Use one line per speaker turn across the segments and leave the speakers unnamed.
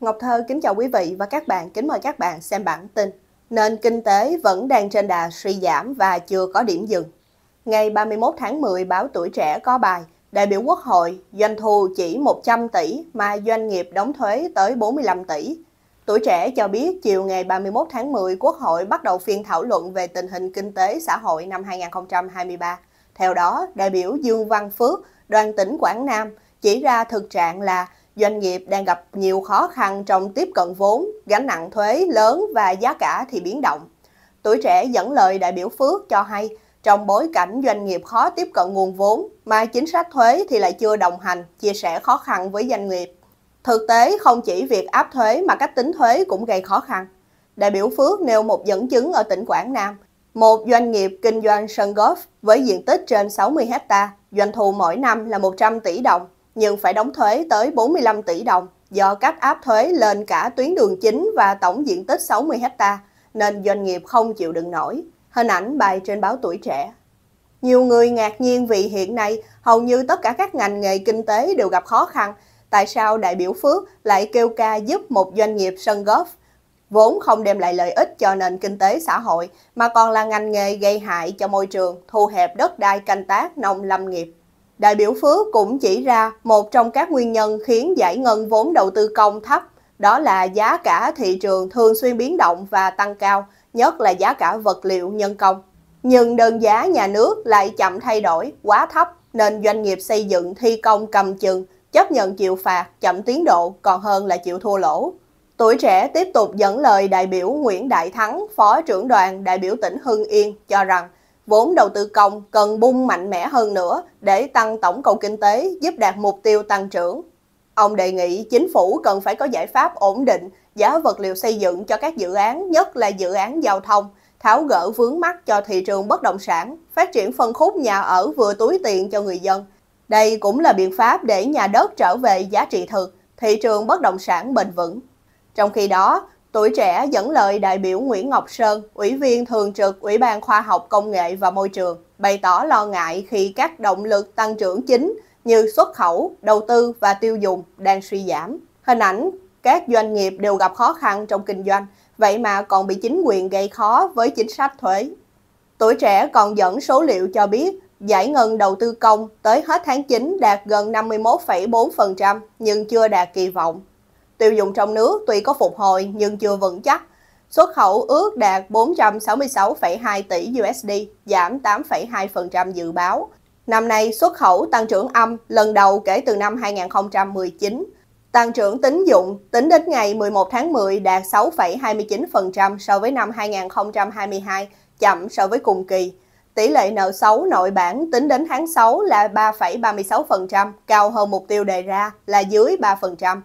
Ngọc Thơ kính chào quý vị và các bạn, kính mời các bạn xem bản tin. Nền kinh tế vẫn đang trên đà suy giảm và chưa có điểm dừng. Ngày 31 tháng 10, báo Tuổi Trẻ có bài Đại biểu Quốc hội, doanh thu chỉ 100 tỷ mà doanh nghiệp đóng thuế tới 45 tỷ. Tuổi Trẻ cho biết chiều ngày 31 tháng 10, Quốc hội bắt đầu phiên thảo luận về tình hình kinh tế xã hội năm 2023. Theo đó, đại biểu Dương Văn Phước, đoàn tỉnh Quảng Nam, chỉ ra thực trạng là doanh nghiệp đang gặp nhiều khó khăn trong tiếp cận vốn, gánh nặng thuế lớn và giá cả thì biến động. Tuổi trẻ dẫn lời đại biểu Phước cho hay, trong bối cảnh doanh nghiệp khó tiếp cận nguồn vốn mà chính sách thuế thì lại chưa đồng hành, chia sẻ khó khăn với doanh nghiệp. Thực tế không chỉ việc áp thuế mà cách tính thuế cũng gây khó khăn. Đại biểu Phước nêu một dẫn chứng ở tỉnh Quảng Nam, một doanh nghiệp kinh doanh sân golf với diện tích trên 60 hecta, doanh thu mỗi năm là 100 tỷ đồng nhưng phải đóng thuế tới 45 tỷ đồng do cách áp thuế lên cả tuyến đường chính và tổng diện tích 60 hecta nên doanh nghiệp không chịu đựng nổi. Hình ảnh bài trên báo Tuổi Trẻ. Nhiều người ngạc nhiên vì hiện nay hầu như tất cả các ngành nghề kinh tế đều gặp khó khăn. Tại sao đại biểu Phước lại kêu ca giúp một doanh nghiệp sân golf? Vốn không đem lại lợi ích cho nền kinh tế xã hội mà còn là ngành nghề gây hại cho môi trường, thu hẹp đất đai canh tác, nông lâm nghiệp. Đại biểu Phước cũng chỉ ra một trong các nguyên nhân khiến giải ngân vốn đầu tư công thấp, đó là giá cả thị trường thường xuyên biến động và tăng cao, nhất là giá cả vật liệu nhân công. Nhưng đơn giá nhà nước lại chậm thay đổi, quá thấp nên doanh nghiệp xây dựng thi công cầm chừng, chấp nhận chịu phạt, chậm tiến độ còn hơn là chịu thua lỗ. Tuổi trẻ tiếp tục dẫn lời đại biểu Nguyễn Đại Thắng, Phó trưởng đoàn đại biểu tỉnh Hưng Yên cho rằng vốn đầu tư công cần bung mạnh mẽ hơn nữa để tăng tổng cầu kinh tế giúp đạt mục tiêu tăng trưởng. Ông đề nghị chính phủ cần phải có giải pháp ổn định giá vật liệu xây dựng cho các dự án, nhất là dự án giao thông, tháo gỡ vướng mắc cho thị trường bất động sản, phát triển phân khúc nhà ở vừa túi tiền cho người dân. Đây cũng là biện pháp để nhà đất trở về giá trị thực, thị trường bất động sản bền vững. Trong khi đó, Tuổi trẻ dẫn lời đại biểu Nguyễn Ngọc Sơn, Ủy viên Thường trực Ủy ban Khoa học Công nghệ và Môi trường, bày tỏ lo ngại khi các động lực tăng trưởng chính như xuất khẩu, đầu tư và tiêu dùng đang suy giảm. Hình ảnh các doanh nghiệp đều gặp khó khăn trong kinh doanh, vậy mà còn bị chính quyền gây khó với chính sách thuế. Tuổi trẻ còn dẫn số liệu cho biết giải ngân đầu tư công tới hết tháng 9 đạt gần 51,4% nhưng chưa đạt kỳ vọng. Tiêu dùng trong nước tuy có phục hồi nhưng chưa vững chắc. Xuất khẩu ước đạt 466,2 tỷ USD, giảm 8,2% dự báo. Năm nay, xuất khẩu tăng trưởng âm lần đầu kể từ năm 2019. Tăng trưởng tín dụng tính đến ngày 11 tháng 10 đạt 6,29% so với năm 2022, chậm so với cùng kỳ. Tỷ lệ nợ xấu nội bản tính đến tháng 6 là 3,36%, cao hơn mục tiêu đề ra là dưới 3%.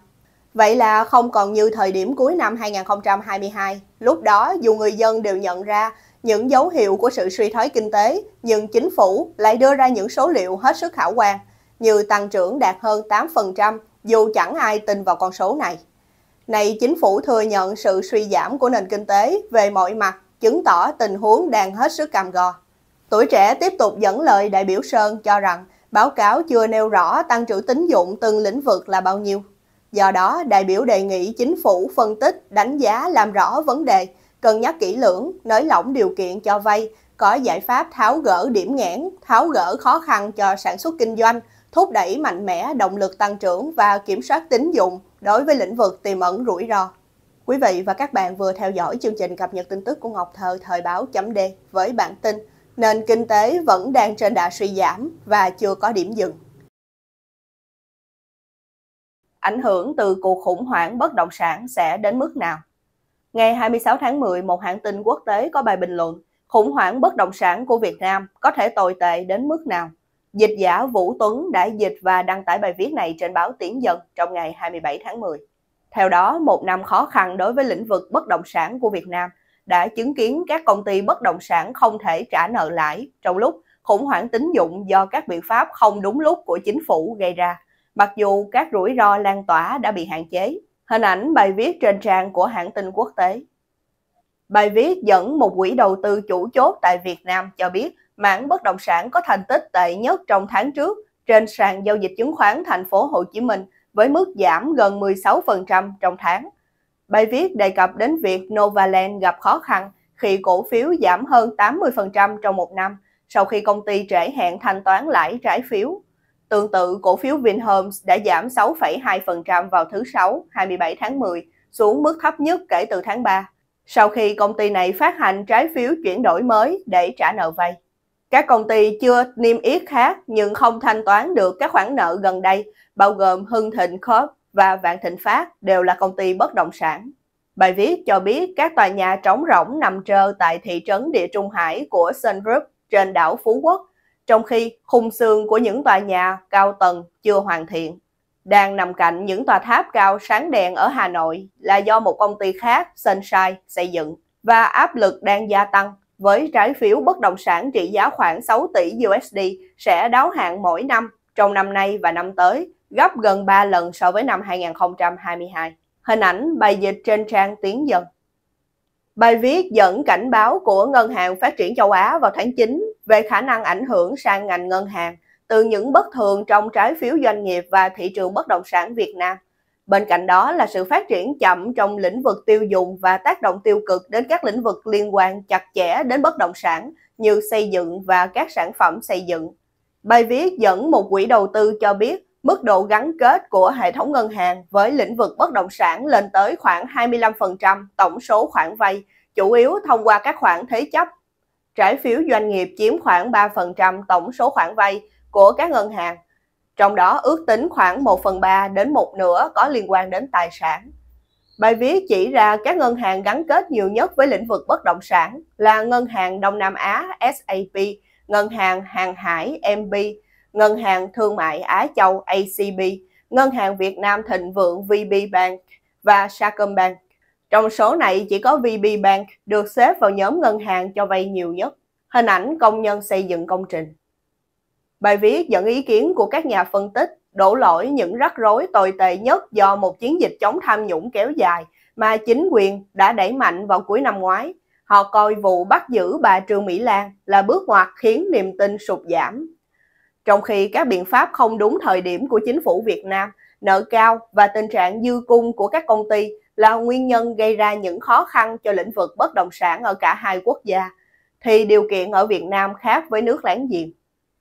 Vậy là không còn như thời điểm cuối năm 2022, lúc đó dù người dân đều nhận ra những dấu hiệu của sự suy thoái kinh tế, nhưng chính phủ lại đưa ra những số liệu hết sức khả quan, như tăng trưởng đạt hơn 8%, dù chẳng ai tin vào con số này. Này chính phủ thừa nhận sự suy giảm của nền kinh tế về mọi mặt, chứng tỏ tình huống đang hết sức cam go. Tuổi trẻ tiếp tục dẫn lời đại biểu Sơn cho rằng báo cáo chưa nêu rõ tăng trưởng tín dụng từng lĩnh vực là bao nhiêu. Do đó, đại biểu đề nghị chính phủ phân tích, đánh giá làm rõ vấn đề, cân nhắc kỹ lưỡng, nới lỏng điều kiện cho vay, có giải pháp tháo gỡ điểm nghẽn, tháo gỡ khó khăn cho sản xuất kinh doanh, thúc đẩy mạnh mẽ động lực tăng trưởng và kiểm soát tín dụng đối với lĩnh vực tiềm ẩn rủi ro. Quý vị và các bạn vừa theo dõi chương trình cập nhật tin tức của Ngọc Thơ thời báo chấm với bản tin Nền kinh tế vẫn đang trên đà suy giảm và chưa có điểm dừng ảnh hưởng từ cuộc khủng hoảng bất động sản sẽ đến mức nào? Ngày 26 tháng 10, một hãng tin quốc tế có bài bình luận khủng hoảng bất động sản của Việt Nam có thể tồi tệ đến mức nào? Dịch giả Vũ Tuấn đã dịch và đăng tải bài viết này trên báo Tiếng Dân trong ngày 27 tháng 10. Theo đó, một năm khó khăn đối với lĩnh vực bất động sản của Việt Nam đã chứng kiến các công ty bất động sản không thể trả nợ lãi trong lúc khủng hoảng tín dụng do các biện pháp không đúng lúc của chính phủ gây ra. Mặc dù các rủi ro lan tỏa đã bị hạn chế, hình ảnh bài viết trên trang của hãng tin quốc tế. Bài viết dẫn một quỹ đầu tư chủ chốt tại Việt Nam cho biết mảng bất động sản có thành tích tệ nhất trong tháng trước trên sàn giao dịch chứng khoán thành phố Hồ Chí Minh với mức giảm gần 16% trong tháng. Bài viết đề cập đến việc Novaland gặp khó khăn khi cổ phiếu giảm hơn 80% trong một năm sau khi công ty trễ hẹn thanh toán lãi trái phiếu. Tương tự, cổ phiếu Vinhomes đã giảm 6,2% vào thứ Sáu 27 tháng 10 xuống mức thấp nhất kể từ tháng 3, sau khi công ty này phát hành trái phiếu chuyển đổi mới để trả nợ vay. Các công ty chưa niêm yết khác nhưng không thanh toán được các khoản nợ gần đây, bao gồm Hưng Thịnh Corp và Vạn Thịnh Phát đều là công ty bất động sản. Bài viết cho biết các tòa nhà trống rỗng nằm trơ tại thị trấn Địa Trung Hải của Sun Group trên đảo Phú Quốc trong khi khung xương của những tòa nhà cao tầng chưa hoàn thiện. Đang nằm cạnh những tòa tháp cao sáng đèn ở Hà Nội là do một công ty khác, Sunshine, xây dựng. Và áp lực đang gia tăng với trái phiếu bất động sản trị giá khoảng 6 tỷ USD sẽ đáo hạn mỗi năm trong năm nay và năm tới, gấp gần 3 lần so với năm 2022. Hình ảnh bài dịch trên trang Tiếng Dân. Bài viết dẫn cảnh báo của Ngân hàng Phát triển Châu Á vào tháng 9 về khả năng ảnh hưởng sang ngành ngân hàng từ những bất thường trong trái phiếu doanh nghiệp và thị trường bất động sản Việt Nam. Bên cạnh đó là sự phát triển chậm trong lĩnh vực tiêu dùng và tác động tiêu cực đến các lĩnh vực liên quan chặt chẽ đến bất động sản như xây dựng và các sản phẩm xây dựng. Bài viết dẫn một quỹ đầu tư cho biết mức độ gắn kết của hệ thống ngân hàng với lĩnh vực bất động sản lên tới khoảng 25% tổng số khoản vay, chủ yếu thông qua các khoản thế chấp Trái phiếu doanh nghiệp chiếm khoảng 3% tổng số khoản vay của các ngân hàng, trong đó ước tính khoảng 1 phần 3 đến một nửa có liên quan đến tài sản. Bài viết chỉ ra các ngân hàng gắn kết nhiều nhất với lĩnh vực bất động sản là Ngân hàng Đông Nam Á SAP, Ngân hàng Hàng Hải MB, Ngân hàng Thương mại Á Châu ACB, Ngân hàng Việt Nam Thịnh Vượng VB Bank và Sacombank. Trong số này chỉ có VB Bank được xếp vào nhóm ngân hàng cho vay nhiều nhất. Hình ảnh công nhân xây dựng công trình. Bài viết dẫn ý kiến của các nhà phân tích đổ lỗi những rắc rối tồi tệ nhất do một chiến dịch chống tham nhũng kéo dài mà chính quyền đã đẩy mạnh vào cuối năm ngoái. Họ coi vụ bắt giữ bà Trương Mỹ Lan là bước ngoặt khiến niềm tin sụt giảm. Trong khi các biện pháp không đúng thời điểm của chính phủ Việt Nam, nợ cao và tình trạng dư cung của các công ty là nguyên nhân gây ra những khó khăn cho lĩnh vực bất động sản ở cả hai quốc gia, thì điều kiện ở Việt Nam khác với nước láng giềng.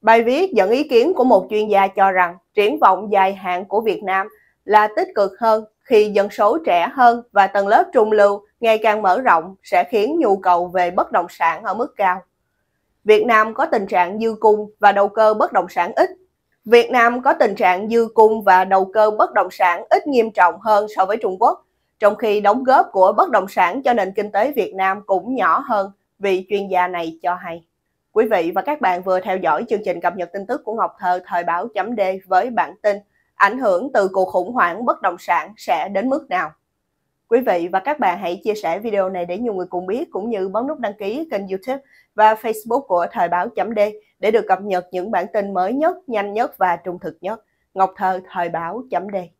Bài viết dẫn ý kiến của một chuyên gia cho rằng triển vọng dài hạn của Việt Nam là tích cực hơn khi dân số trẻ hơn và tầng lớp trung lưu ngày càng mở rộng sẽ khiến nhu cầu về bất động sản ở mức cao. Việt Nam có tình trạng dư cung và đầu cơ bất động sản ít. Việt Nam có tình trạng dư cung và đầu cơ bất động sản ít nghiêm trọng hơn so với Trung Quốc, trong khi đóng góp của bất động sản cho nền kinh tế Việt Nam cũng nhỏ hơn, vị chuyên gia này cho hay. Quý vị và các bạn vừa theo dõi chương trình cập nhật tin tức của Ngọc Thơ thời báo chấm D với bản tin ảnh hưởng từ cuộc khủng hoảng bất động sản sẽ đến mức nào. Quý vị và các bạn hãy chia sẻ video này để nhiều người cùng biết cũng như bấm nút đăng ký kênh YouTube và Facebook của Thời báo chấm D để được cập nhật những bản tin mới nhất, nhanh nhất và trung thực nhất. Ngọc Thơ Thời báo chấm D